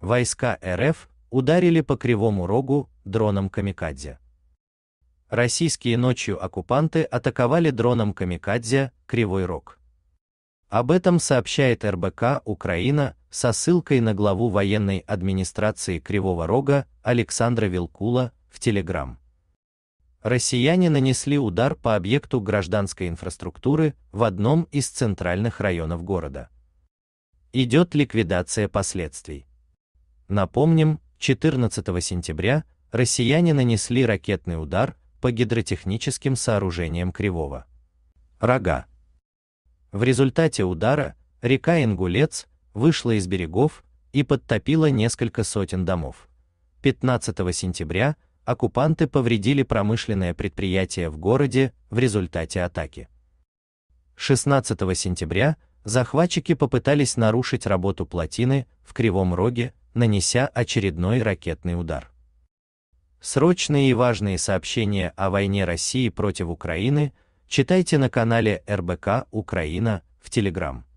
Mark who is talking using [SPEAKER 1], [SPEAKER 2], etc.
[SPEAKER 1] Войска РФ ударили по Кривому Рогу дроном «Камикадзе». Российские ночью оккупанты атаковали дроном «Камикадзе» Кривой Рог. Об этом сообщает РБК «Украина» со ссылкой на главу военной администрации Кривого Рога Александра Вилкула в Телеграм. Россияне нанесли удар по объекту гражданской инфраструктуры в одном из центральных районов города. Идет ликвидация последствий. Напомним, 14 сентября россияне нанесли ракетный удар по гидротехническим сооружениям Кривого Рога. В результате удара река Ингулец вышла из берегов и подтопила несколько сотен домов. 15 сентября оккупанты повредили промышленное предприятие в городе в результате атаки. 16 сентября захватчики попытались нарушить работу плотины в Кривом Роге нанеся очередной ракетный удар. Срочные и важные сообщения о войне России против Украины читайте на канале РБК Украина в Телеграм.